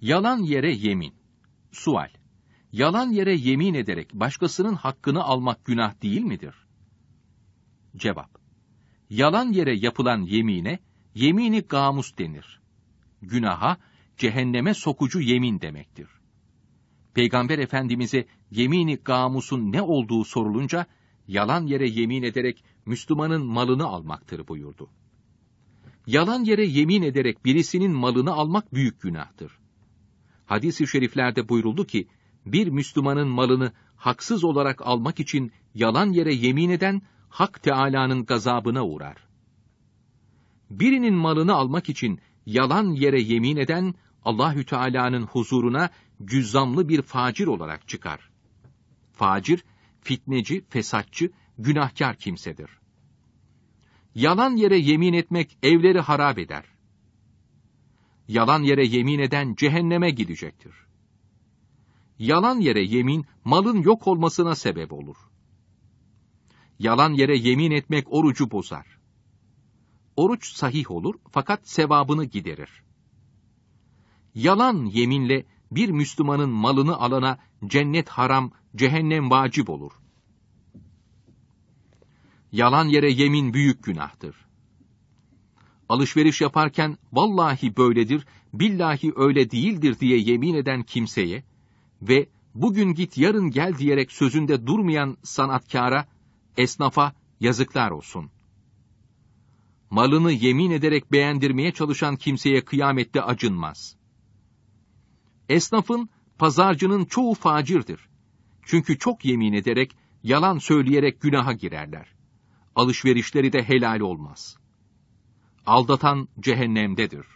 Yalan yere yemin. Sual. Yalan yere yemin ederek başkasının hakkını almak günah değil midir? Cevap. Yalan yere yapılan yemine, yemini gamus denir. Günaha, cehenneme sokucu yemin demektir. Peygamber Efendimiz'e yemini gamusun ne olduğu sorulunca, yalan yere yemin ederek Müslümanın malını almaktır buyurdu. Yalan yere yemin ederek birisinin malını almak büyük günahtır. Hadis-i şeriflerde buyuruldu ki, bir Müslümanın malını haksız olarak almak için yalan yere yemin eden Hak Teâlâ'nın gazabına uğrar. Birinin malını almak için yalan yere yemin eden Allahü Teala'nın huzuruna cüzzamlı bir facir olarak çıkar. Facir, fitneci, fesatçı, günahkar kimsedir. Yalan yere yemin etmek evleri harap eder yalan yere yemin eden cehenneme gidecektir. Yalan yere yemin, malın yok olmasına sebep olur. Yalan yere yemin etmek orucu bozar. Oruç sahih olur fakat sevabını giderir. Yalan yeminle bir Müslümanın malını alana cennet haram, cehennem vacip olur. Yalan yere yemin büyük günahtır alışveriş yaparken vallahi böyledir, billahi öyle değildir diye yemin eden kimseye ve bugün git yarın gel diyerek sözünde durmayan sanatkara, esnafa yazıklar olsun. Malını yemin ederek beğendirmeye çalışan kimseye kıyamette acınmaz. Esnafın, pazarcının çoğu facirdir. Çünkü çok yemin ederek, yalan söyleyerek günaha girerler. Alışverişleri de helal olmaz.'' aldatan cehennemdedir.